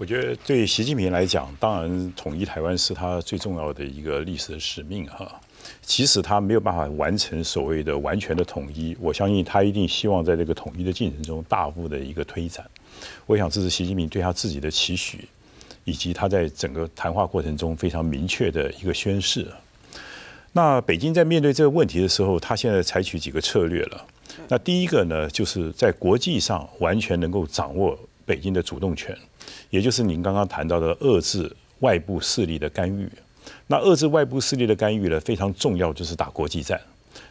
我觉得对习近平来讲，当然统一台湾是他最重要的一个历史使命哈。即使他没有办法完成所谓的完全的统一，我相信他一定希望在这个统一的进程中大幅的一个推展。我想这是习近平对他自己的期许，以及他在整个谈话过程中非常明确的一个宣示。那北京在面对这个问题的时候，他现在采取几个策略了。那第一个呢，就是在国际上完全能够掌握。北京的主动权，也就是您刚刚谈到的遏制外部势力的干预。那遏制外部势力的干预呢，非常重要，就是打国际战。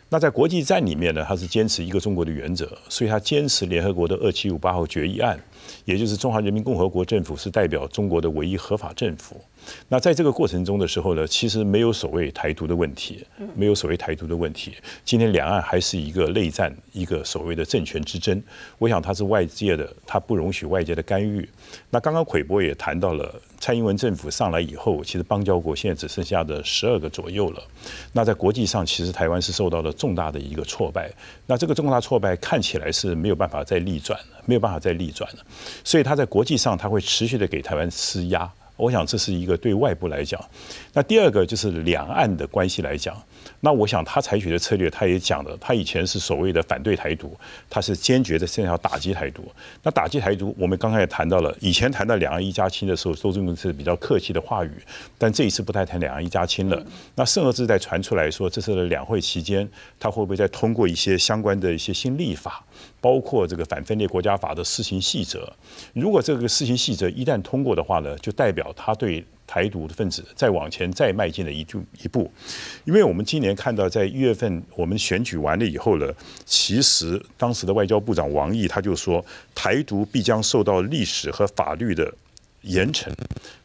那在国际战里面呢，他是坚持一个中国的原则，所以他坚持联合国的二七五八号决议案。也就是中华人民共和国政府是代表中国的唯一合法政府。那在这个过程中的时候呢，其实没有所谓台独的问题，没有所谓台独的问题。今天两岸还是一个内战，一个所谓的政权之争。我想它是外界的，它不容许外界的干预。那刚刚魁博也谈到了，蔡英文政府上来以后，其实邦交国现在只剩下的十二个左右了。那在国际上，其实台湾是受到了重大的一个挫败。那这个重大挫败看起来是没有办法再逆转没有办法再逆转了，所以他在国际上他会持续的给台湾施压。我想这是一个对外部来讲，那第二个就是两岸的关系来讲。那我想他采取的策略，他也讲了，他以前是所谓的反对台独，他是坚决的，现在要打击台独。那打击台独，我们刚才也谈到了，以前谈到两岸一家亲的时候，周总的是比较客气的话语，但这一次不太谈两岸一家亲了。那圣至在传出来说，这是的两会期间，他会不会再通过一些相关的一些新立法，包括这个反分裂国家法的施行细则？如果这个施行细则一旦通过的话呢，就代表他对。台独的分子再往前再迈进了一步一步，因为我们今年看到，在一月份我们选举完了以后呢，其实当时的外交部长王毅他就说，台独必将受到历史和法律的。严惩，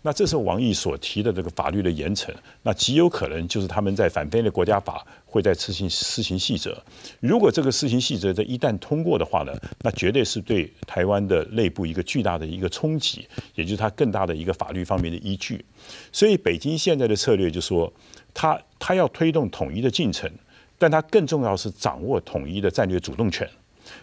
那这是王毅所提的这个法律的严惩，那极有可能就是他们在反分裂国家法会在施行施行细则。如果这个施行细则这一旦通过的话呢，那绝对是对台湾的内部一个巨大的一个冲击，也就是它更大的一个法律方面的依据。所以北京现在的策略就是说，它它要推动统一的进程，但它更重要是掌握统一的战略主动权。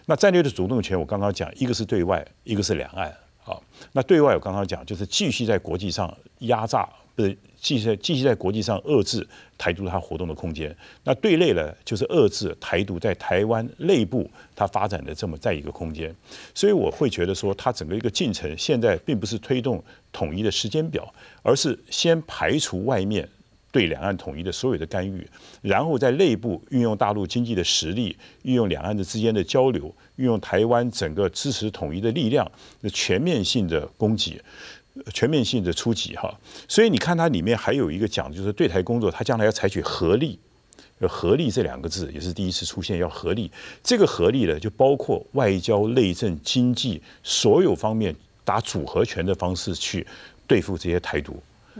那战略的主动权，我刚刚讲，一个是对外，一个是两岸。好，那对外我刚刚讲就是继续在国际上压榨，不是继续继续在国际上遏制台独它活动的空间。那对内呢，就是遏制台独在台湾内部它发展的这么在一个空间。所以我会觉得说，它整个一个进程现在并不是推动统一的时间表，而是先排除外面对两岸统一的所有的干预，然后在内部运用大陆经济的实力，运用两岸的之间的交流。运用台湾整个支持统一的力量，全面性的攻击，全面性的出击哈。所以你看，它里面还有一个讲，就是对台工作，它将来要采取合力，合力这两个字也是第一次出现，要合力。这个合力呢，就包括外交、内政、经济所有方面，打组合拳的方式去对付这些台独。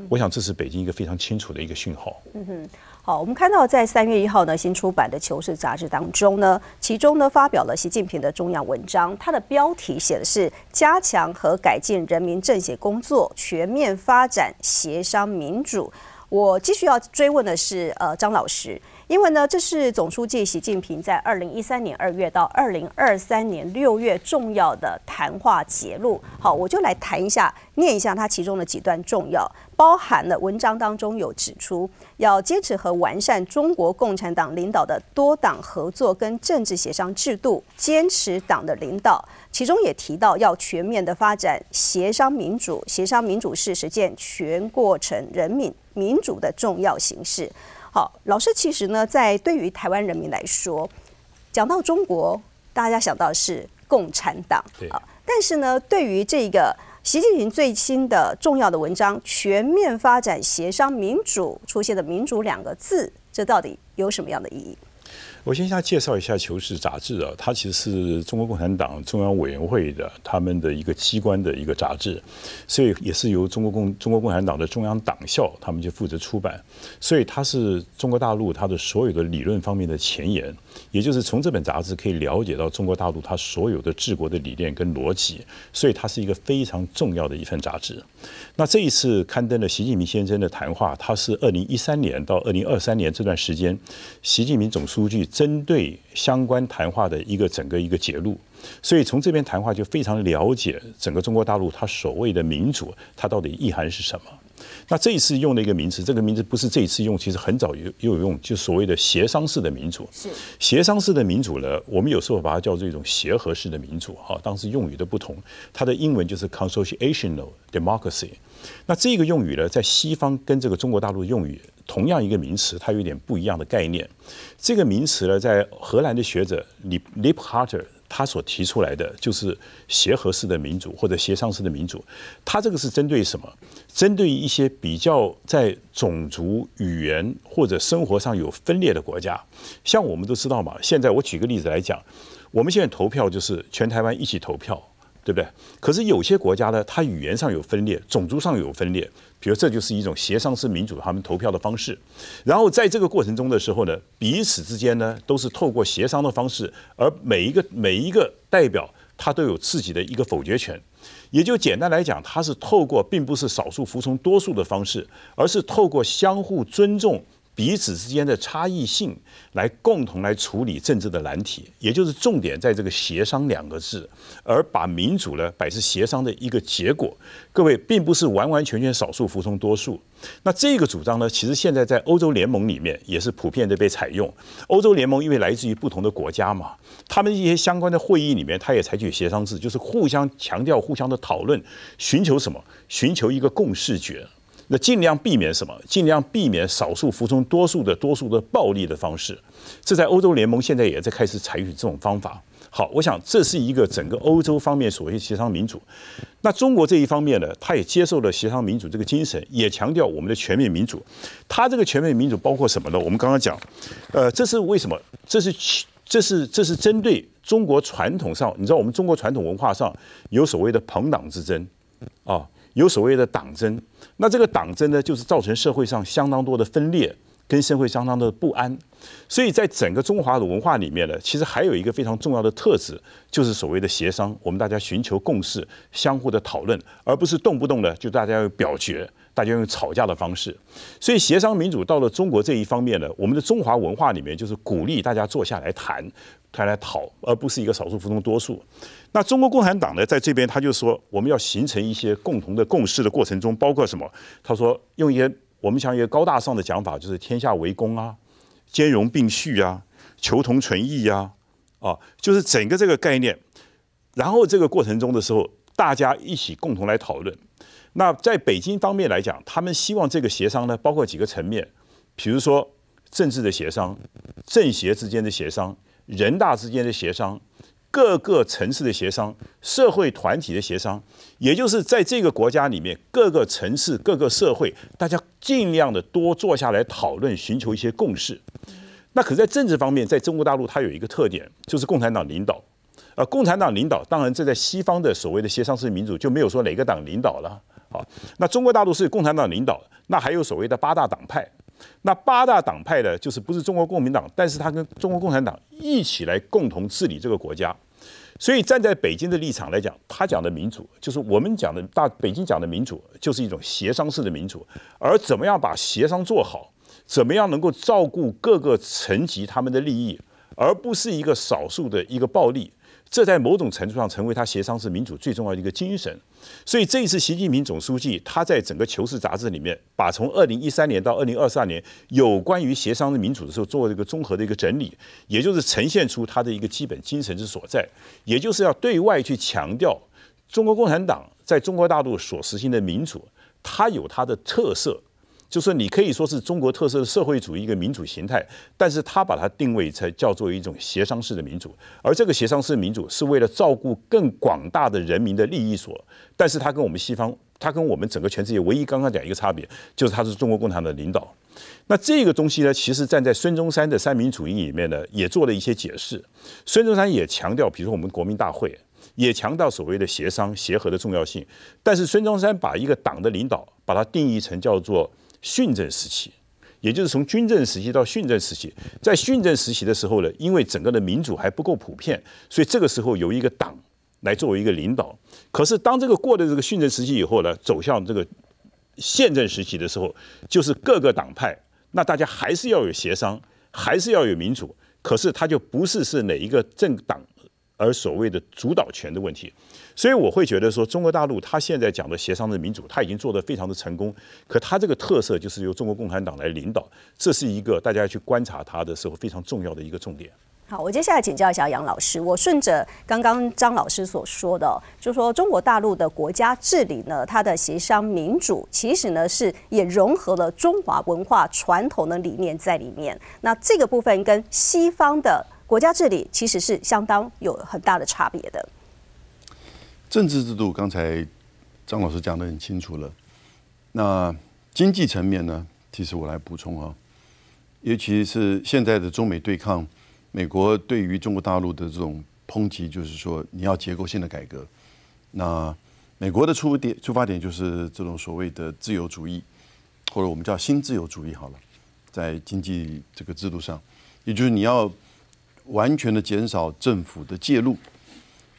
我想，这是北京一个非常清楚的一个讯号。嗯哼，好，我们看到在三月一号呢，新出版的《求是》杂志当中呢，其中呢发表了习近平的重要文章，它的标题写的是“加强和改进人民政协工作，全面发展协商民主”。我继续要追问的是，呃，张老师。因为呢，这是总书记习近平在二零一三年二月到二零二三年六月重要的谈话节录。好，我就来谈一下，念一下它其中的几段重要，包含了文章当中有指出，要坚持和完善中国共产党领导的多党合作跟政治协商制度，坚持党的领导。其中也提到要全面的发展协商民主，协商民主是实践全过程人民民主的重要形式。好，老师其实呢，在对于台湾人民来说，讲到中国，大家想到是共产党，啊。但是呢，对于这个习近平最新的重要的文章《全面发展协商民主》出现的“民主”两个字，这到底有什么样的意义？我先向介绍一下《求是》杂志啊，它其实是中国共产党中央委员会的他们的一个机关的一个杂志，所以也是由中国共中国共产党的中央党校他们去负责出版，所以它是中国大陆它的所有的理论方面的前沿。也就是从这本杂志可以了解到中国大陆它所有的治国的理念跟逻辑，所以它是一个非常重要的一份杂志。那这一次刊登了习近平先生的谈话，他是二零一三年到二零二三年这段时间，习近平总书记针对相关谈话的一个整个一个结录，所以从这边谈话就非常了解整个中国大陆它所谓的民主，它到底意涵是什么。那这一次用的一个名词，这个名字不是这一次用，其实很早有又有用，就所谓的协商式的民主。是协商式的民主呢，我们有时候把它叫做一种协和式的民主。哈，当时用语的不同，它的英文就是 c o n s t i o u a l democracy。那这个用语呢，在西方跟这个中国大陆用语同样一个名词，它有点不一样的概念。这个名词呢，在荷兰的学者 Lip Lipharter。他所提出来的就是协和式的民主或者协商式的民主，他这个是针对什么？针对一些比较在种族、语言或者生活上有分裂的国家，像我们都知道嘛。现在我举个例子来讲，我们现在投票就是全台湾一起投票。对不对？可是有些国家呢，它语言上有分裂，种族上有分裂。比如，这就是一种协商式民主，他们投票的方式。然后在这个过程中的时候呢，彼此之间呢，都是透过协商的方式，而每一个每一个代表他都有自己的一个否决权。也就简单来讲，他是透过并不是少数服从多数的方式，而是透过相互尊重。彼此之间的差异性来共同来处理政治的难题，也就是重点在这个“协商”两个字，而把民主呢摆是协商的一个结果。各位，并不是完完全全少数服从多数。那这个主张呢，其实现在在欧洲联盟里面也是普遍的被采用。欧洲联盟因为来自于不同的国家嘛，他们一些相关的会议里面，他也采取协商制，就是互相强调、互相的讨论，寻求什么？寻求一个共识觉。那尽量避免什么？尽量避免少数服从多数的多数的暴力的方式。这在欧洲联盟现在也在开始采取这种方法。好，我想这是一个整个欧洲方面所谓协商民主。那中国这一方面呢，他也接受了协商民主这个精神，也强调我们的全面民主。他这个全面民主包括什么呢？我们刚刚讲，呃，这是为什么？这是，这是，这是针对中国传统上，你知道我们中国传统文化上有所谓的朋党之争，啊。有所谓的党争，那这个党争呢，就是造成社会上相当多的分裂，跟社会相当的不安。所以在整个中华的文化里面呢，其实还有一个非常重要的特质，就是所谓的协商。我们大家寻求共识，相互的讨论，而不是动不动的就大家要表决。大家用吵架的方式，所以协商民主到了中国这一方面呢，我们的中华文化里面就是鼓励大家坐下来谈，来讨，而不是一个少数服从多数。那中国共产党呢，在这边他就说，我们要形成一些共同的共识的过程中，包括什么？他说，用一些我们想一个高大上的讲法，就是天下为公啊，兼容并蓄啊，求同存异啊，啊，就是整个这个概念。然后这个过程中的时候，大家一起共同来讨论。那在北京方面来讲，他们希望这个协商呢，包括几个层面，比如说政治的协商、政协之间的协商、人大之间的协商、各个城市的协商、社会团体的协商，也就是在这个国家里面，各个城市、各个社会，大家尽量的多坐下来讨论，寻求一些共识。那可在政治方面，在中国大陆，它有一个特点，就是共产党领导。呃，共产党领导，当然这在西方的所谓的协商式民主就没有说哪个党领导了。好，那中国大陆是共产党领导，那还有所谓的八大党派，那八大党派呢，就是不是中国共产党，但是他跟中国共产党一起来共同治理这个国家，所以站在北京的立场来讲，他讲的民主就是我们讲的大北京讲的民主，就是一种协商式的民主，而怎么样把协商做好，怎么样能够照顾各个层级他们的利益，而不是一个少数的一个暴力。这在某种程度上成为他协商是民主最重要的一个精神，所以这一次习近平总书记他在整个《求是》杂志里面，把从二零一三年到二零二三年有关于协商的民主的时候做了一个综合的一个整理，也就是呈现出他的一个基本精神之所在，也就是要对外去强调中国共产党在中国大陆所实行的民主，它有它的特色。就是你可以说是中国特色的社会主义一个民主形态，但是他把它定位才叫做一种协商式的民主，而这个协商式民主是为了照顾更广大的人民的利益所，但是他跟我们西方，他跟我们整个全世界唯一刚刚讲一个差别，就是他是中国共产党的领导。那这个东西呢，其实站在孙中山的三民主义里面呢，也做了一些解释。孙中山也强调，比如说我们国民大会，也强调所谓的协商协和的重要性，但是孙中山把一个党的领导，把它定义成叫做。训政时期，也就是从军政时期到训政时期，在训政时期的时候呢，因为整个的民主还不够普遍，所以这个时候有一个党来作为一个领导。可是当这个过了这个训政时期以后呢，走向这个宪政时期的时候，就是各个党派，那大家还是要有协商，还是要有民主，可是它就不是是哪一个政党而所谓的主导权的问题。所以我会觉得说，中国大陆他现在讲的协商的民主，他已经做得非常的成功。可他这个特色就是由中国共产党来领导，这是一个大家去观察他的时候非常重要的一个重点。好，我接下来请教一下杨老师。我顺着刚刚张老师所说的，就说中国大陆的国家治理呢，它的协商民主其实呢是也融合了中华文化传统的理念在里面。那这个部分跟西方的国家治理其实是相当有很大的差别的。政治制度，刚才张老师讲的很清楚了。那经济层面呢？其实我来补充啊，尤其是现在的中美对抗，美国对于中国大陆的这种抨击，就是说你要结构性的改革。那美国的出点，出发点就是这种所谓的自由主义，或者我们叫新自由主义好了，在经济这个制度上，也就是你要完全的减少政府的介入。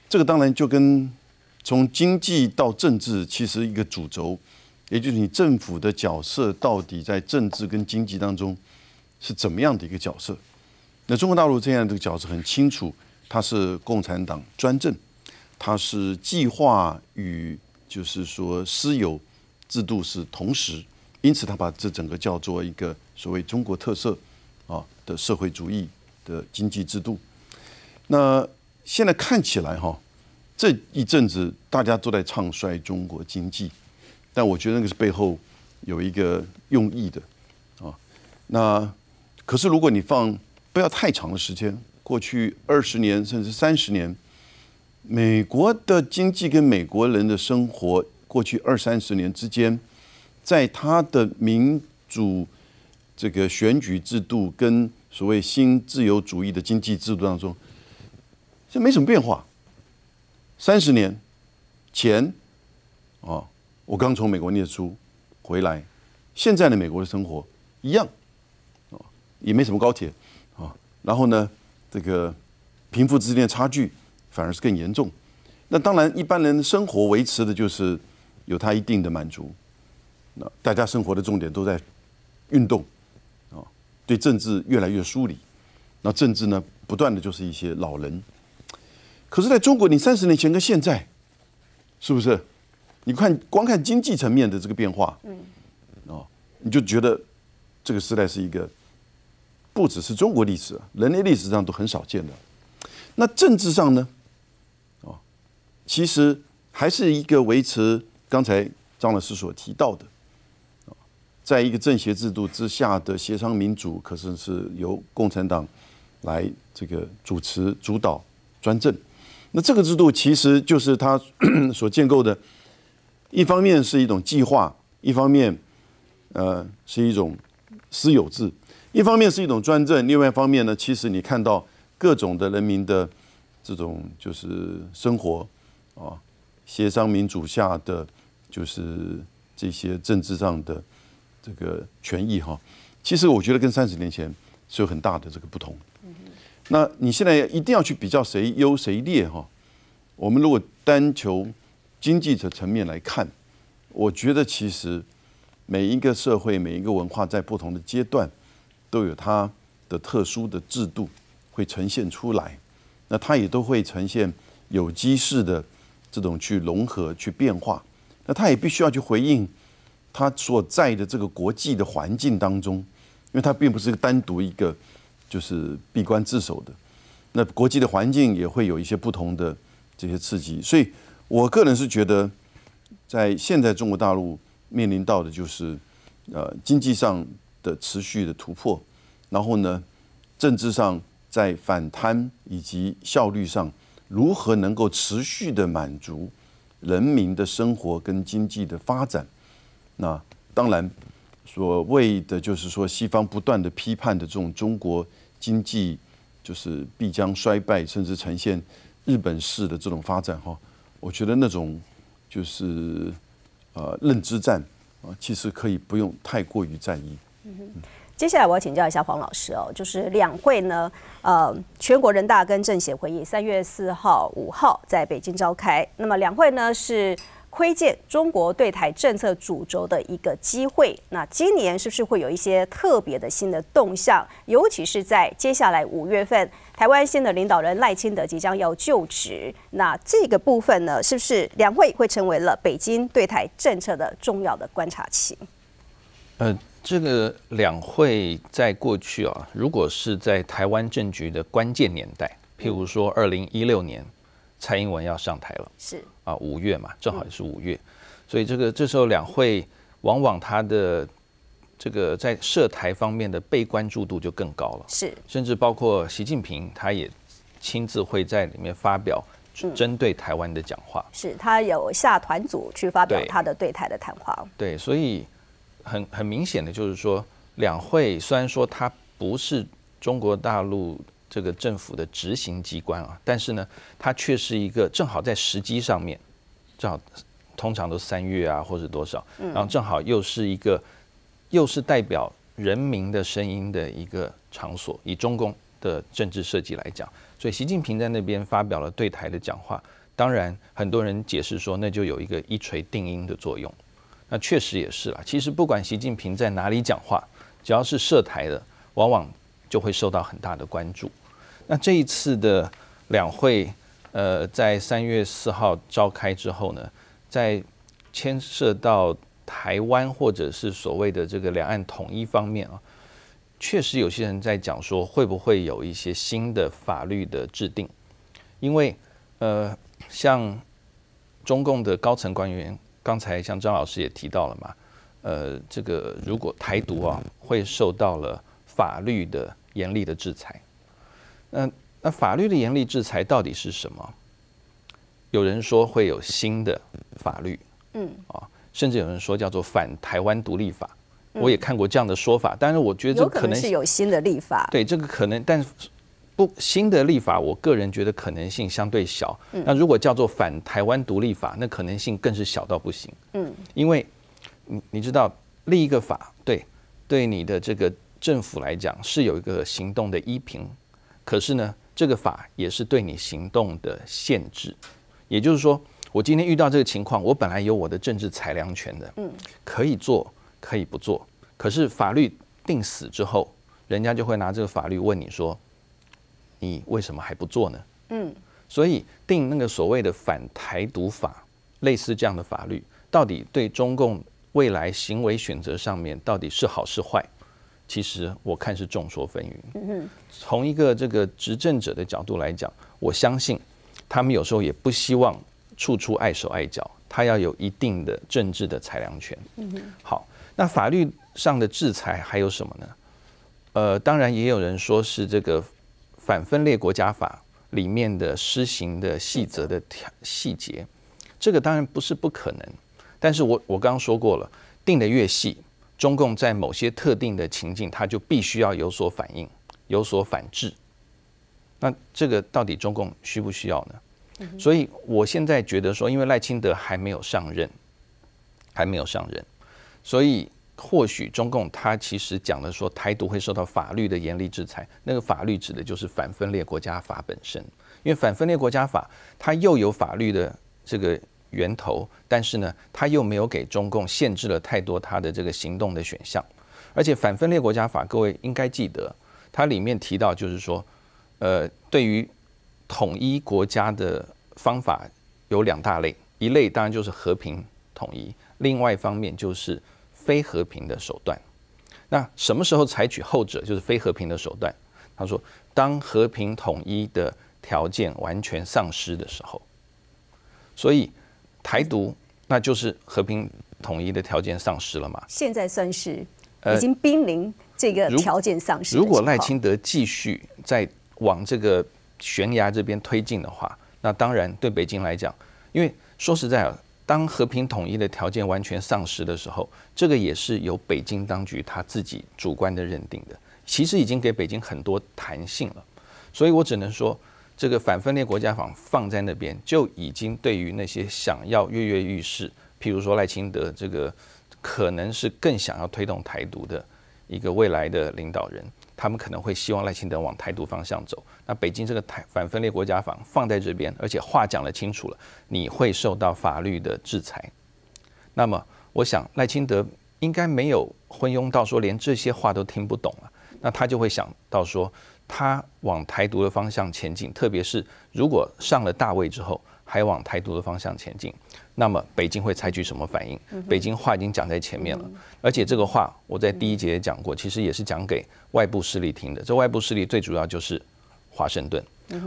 这个当然就跟从经济到政治，其实一个主轴，也就是你政府的角色到底在政治跟经济当中是怎么样的一个角色？那中国大陆这样的角色很清楚，它是共产党专政，它是计划与就是说私有制度是同时，因此它把这整个叫做一个所谓中国特色啊的社会主义的经济制度。那现在看起来哈。这一阵子大家都在唱衰中国经济，但我觉得那个是背后有一个用意的啊。那可是如果你放不要太长的时间，过去二十年甚至三十年，美国的经济跟美国人的生活，过去二三十年之间，在他的民主这个选举制度跟所谓新自由主义的经济制度当中，这没什么变化。三十年前，啊，我刚从美国念书回来，现在的美国的生活一样，啊，也没什么高铁，啊，然后呢，这个贫富之间的差距反而是更严重。那当然，一般人的生活维持的就是有他一定的满足，那大家生活的重点都在运动，啊，对政治越来越疏离，那政治呢，不断的就是一些老人。可是，在中国，你三十年前跟现在，是不是？你看，光看经济层面的这个变化，嗯，哦，你就觉得这个时代是一个，不只是中国历史，人类历史上都很少见的。那政治上呢？哦，其实还是一个维持刚才张老师所提到的，在一个政协制度之下的协商民主，可是是由共产党来这个主持主导专政。那这个制度其实就是它 所建构的，一方面是一种计划，一方面呃是一种私有制，一方面是一种专政，另外一方面呢，其实你看到各种的人民的这种就是生活啊，协商民主下的就是这些政治上的这个权益哈，其实我觉得跟三十年前是有很大的这个不同。那你现在一定要去比较谁优谁劣哈？我们如果单求经济的层面来看，我觉得其实每一个社会、每一个文化在不同的阶段都有它的特殊的制度会呈现出来，那它也都会呈现有机式的这种去融合、去变化，那它也必须要去回应它所在的这个国际的环境当中，因为它并不是一个单独一个。就是闭关自守的，那国际的环境也会有一些不同的这些刺激，所以我个人是觉得，在现在中国大陆面临到的就是，呃，经济上的持续的突破，然后呢，政治上在反贪以及效率上如何能够持续的满足人民的生活跟经济的发展，那当然所谓的就是说西方不断的批判的这种中国。经济就是必将衰败，甚至呈现日本式的这种发展哈。我觉得那种就是呃认知战啊，其实可以不用太过于在意。嗯，接下来我要请教一下黄老师哦，就是两会呢，呃，全国人大跟政协会议三月四号、五号在北京召开。那么两会呢是？窥见中国对台政策主轴的一个机会。那今年是不是会有一些特别的新的动向？尤其是在接下来五月份，台湾新的领导人赖清德即将要就职。那这个部分呢，是不是两会会成为了北京对台政策的重要的观察期？呃，这个两会在过去啊，如果是在台湾政局的关键年代，譬如说二零一六年，蔡英文要上台了，是。啊，五月嘛，正好也是五月，所以这个这时候两会往往它的这个在涉台方面的被关注度就更高了。是，甚至包括习近平他也亲自会在里面发表针对台湾的讲话。是他有下团组去发表他的对台的谈话。对，所以很很明显的就是说，两会虽然说它不是中国大陆。这个政府的执行机关啊，但是呢，它却是一个正好在时机上面，正好通常都三月啊，或是多少，然后正好又是一个，又是代表人民的声音的一个场所。以中共的政治设计来讲，所以习近平在那边发表了对台的讲话，当然很多人解释说，那就有一个一锤定音的作用。那确实也是了。其实不管习近平在哪里讲话，只要是涉台的，往往就会受到很大的关注。那这一次的两会，呃，在三月四号召开之后呢，在牵涉到台湾或者是所谓的这个两岸统一方面啊，确实有些人在讲说，会不会有一些新的法律的制定？因为呃，像中共的高层官员，刚才像张老师也提到了嘛，呃，这个如果台独啊，会受到了法律的严厉的制裁。嗯，那法律的严厉制裁到底是什么？有人说会有新的法律，嗯，啊，甚至有人说叫做反台湾独立法，我也看过这样的说法。但是我觉得这可能是有新的立法，对，这个可能，但是不新的立法，我个人觉得可能性相对小。那如果叫做反台湾独立法，那可能性更是小到不行。嗯，因为你你知道立一个法，对对你的这个政府来讲是有一个行动的依凭。可是呢，这个法也是对你行动的限制，也就是说，我今天遇到这个情况，我本来有我的政治裁量权的，嗯，可以做，可以不做。可是法律定死之后，人家就会拿这个法律问你说，你为什么还不做呢？嗯，所以定那个所谓的反台独法，类似这样的法律，到底对中共未来行为选择上面，到底是好是坏？其实我看是众说纷纭。从一个这个执政者的角度来讲，我相信他们有时候也不希望处处碍手碍脚，他要有一定的政治的裁量权。好，那法律上的制裁还有什么呢？呃，当然也有人说是这个反分裂国家法里面的施行的细则的条细节，这个当然不是不可能。但是我我刚刚说过了，定的越细。中共在某些特定的情境，他就必须要有所反应，有所反制。那这个到底中共需不需要呢？所以我现在觉得说，因为赖清德还没有上任，还没有上任，所以或许中共他其实讲的说，台独会受到法律的严厉制裁。那个法律指的就是《反分裂国家法》本身，因为《反分裂国家法》它又有法律的这个。源头，但是呢，他又没有给中共限制了太多他的这个行动的选项。而且《反分裂国家法》，各位应该记得，它里面提到就是说，呃，对于统一国家的方法有两大类，一类当然就是和平统一，另外一方面就是非和平的手段。那什么时候采取后者，就是非和平的手段？他说，当和平统一的条件完全丧失的时候。所以。台独，那就是和平统一的条件丧失了嘛？现在算是已经濒临这个条件丧失。如果赖清德继续在往这个悬崖这边推进的话，那当然对北京来讲，因为说实在啊，当和平统一的条件完全丧失的时候，这个也是由北京当局他自己主观的认定的。其实已经给北京很多弹性了，所以我只能说。这个反分裂国家法放在那边，就已经对于那些想要跃跃欲试，譬如说赖清德这个，可能是更想要推动台独的一个未来的领导人，他们可能会希望赖清德往台独方向走。那北京这个台反分裂国家法放在这边，而且话讲了清楚了，你会受到法律的制裁。那么，我想赖清德应该没有昏庸到说连这些话都听不懂了，那他就会想到说。他往台独的方向前进，特别是如果上了大位之后还往台独的方向前进，那么北京会采取什么反应？北京话已经讲在前面了，而且这个话我在第一节也讲过，其实也是讲给外部势力听的。这外部势力最主要就是华盛顿。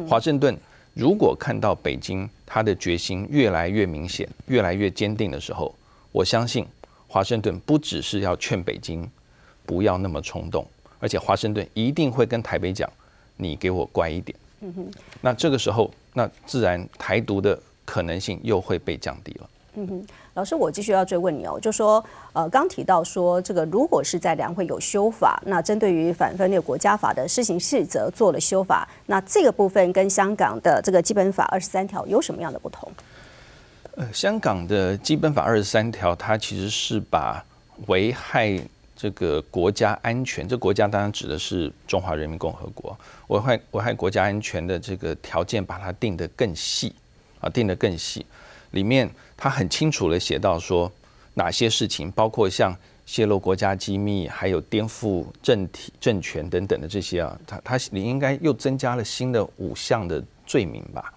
华盛顿如果看到北京他的决心越来越明显、越来越坚定的时候，我相信华盛顿不只是要劝北京不要那么冲动。而且华盛顿一定会跟台北讲，你给我乖一点。嗯哼，那这个时候，那自然台独的可能性又会被降低了。嗯哼，老师，我继续要追问你哦，就说，呃，刚提到说这个，如果是在两会有修法，那针对于《反分裂国家法》的施行细则做了修法，那这个部分跟香港的这个《基本法》二十三条有什么样的不同？呃，香港的《基本法》二十三条，它其实是把危害。这个国家安全，这国家当然指的是中华人民共和国。危害危害国家安全的这个条件，把它定得更细啊，定得更细。里面它很清楚的写到说，哪些事情，包括像泄露国家机密，还有颠覆政体政权等等的这些啊，它它你应该又增加了新的五项的罪名吧？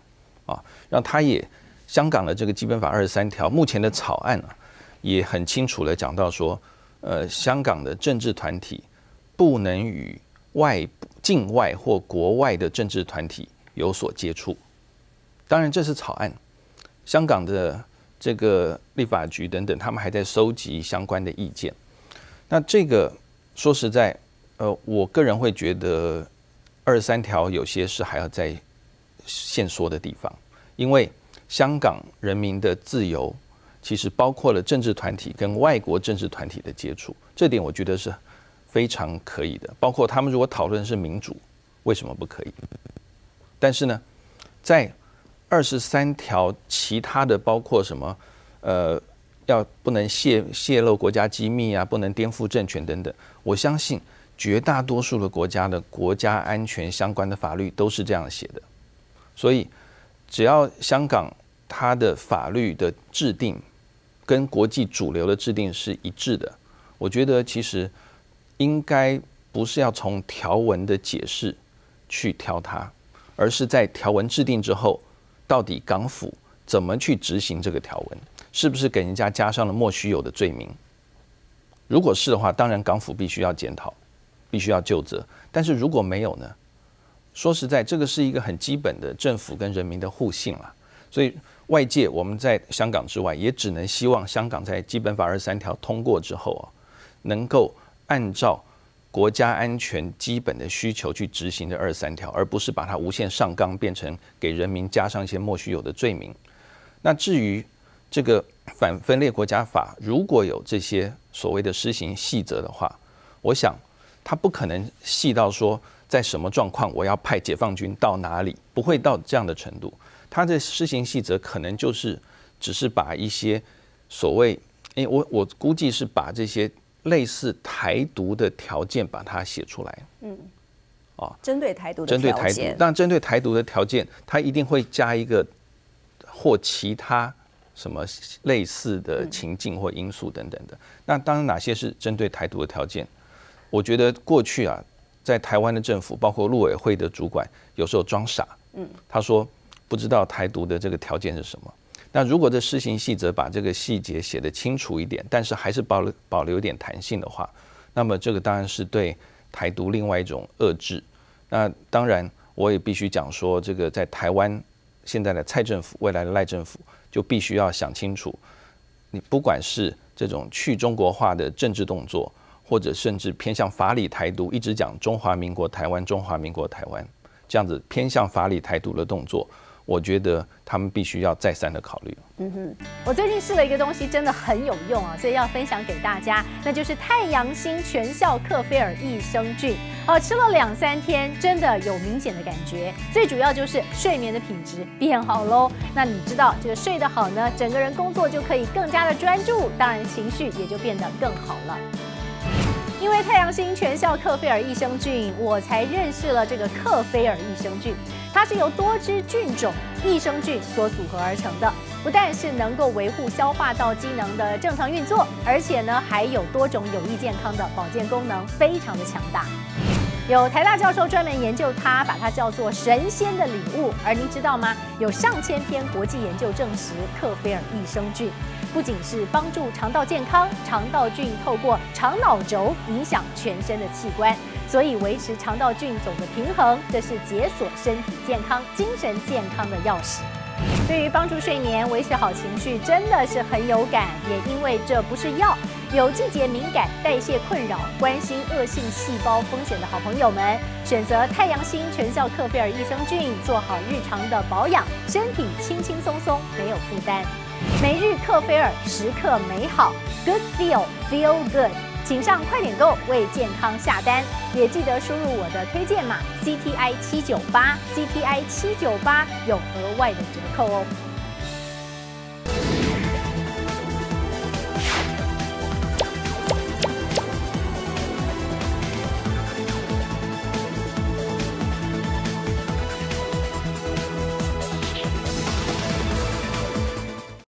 啊，那他它也香港的这个基本法二十三条目前的草案啊，也很清楚的讲到说。呃，香港的政治团体不能与外境外或国外的政治团体有所接触。当然，这是草案。香港的这个立法局等等，他们还在收集相关的意见。那这个说实在，呃，我个人会觉得二十三条有些是还要在限缩的地方，因为香港人民的自由。其实包括了政治团体跟外国政治团体的接触，这点我觉得是非常可以的。包括他们如果讨论是民主，为什么不可以？但是呢，在二十三条其他的包括什么，呃，要不能泄泄露国家机密啊，不能颠覆政权等等，我相信绝大多数的国家的国家安全相关的法律都是这样写的。所以只要香港它的法律的制定，跟国际主流的制定是一致的，我觉得其实应该不是要从条文的解释去挑它，而是在条文制定之后，到底港府怎么去执行这个条文，是不是给人家加上了莫须有的罪名？如果是的话，当然港府必须要检讨，必须要就责。但是如果没有呢？说实在，这个是一个很基本的政府跟人民的互信了，所以。外界我们在香港之外，也只能希望香港在《基本法》二十三条通过之后啊，能够按照国家安全基本的需求去执行这二十三条，而不是把它无限上纲，变成给人民加上一些莫须有的罪名。那至于这个反分裂国家法，如果有这些所谓的施行细则的话，我想它不可能细到说在什么状况我要派解放军到哪里，不会到这样的程度。它的施行细则可能就是，只是把一些所谓，哎，我我估计是把这些类似台独的条件把它写出来，嗯，哦，针对台独，针对台独，但针对台独的条件，它一定会加一个或其他什么类似的情境或因素等等的。那当然，哪些是针对台独的条件？我觉得过去啊，在台湾的政府，包括陆委会的主管，有时候装傻，嗯，他说。不知道台独的这个条件是什么？那如果这施行细则把这个细节写得清楚一点，但是还是保留保留一点弹性的话，那么这个当然是对台独另外一种遏制。那当然，我也必须讲说，这个在台湾现在的蔡政府，未来的赖政府，就必须要想清楚，你不管是这种去中国化的政治动作，或者甚至偏向法理台独，一直讲中华民国台湾、中华民国台湾这样子偏向法理台独的动作。我觉得他们必须要再三的考虑。嗯哼，我最近试了一个东西，真的很有用啊，所以要分享给大家。那就是太阳星全效克菲尔益生菌，哦，吃了两三天，真的有明显的感觉。最主要就是睡眠的品质变好喽。那你知道，这个睡得好呢，整个人工作就可以更加的专注，当然情绪也就变得更好了。因为太阳星全校克菲尔益生菌，我才认识了这个克菲尔益生菌。它是由多支菌种益生菌所组合而成的，不但是能够维护消化道机能的正常运作，而且呢还有多种有益健康的保健功能，非常的强大。有台大教授专门研究它，把它叫做神仙的礼物。而您知道吗？有上千篇国际研究证实克菲尔益生菌。不仅是帮助肠道健康，肠道菌透过肠脑轴影响全身的器官，所以维持肠道菌种的平衡，这是解锁身体健康、精神健康的钥匙。对于帮助睡眠、维持好情绪，真的是很有感。也因为这不是药，有季节敏感、代谢困扰、关心恶性细胞风险的好朋友们，选择太阳星全效克菲尔益生菌，做好日常的保养，身体轻轻松松，没有负担。每日克菲尔，时刻美好。Good feel, feel good。请上快点购，为健康下单，也记得输入我的推荐码 C T I 七九八 C T I 七九八，有额外的折扣哦。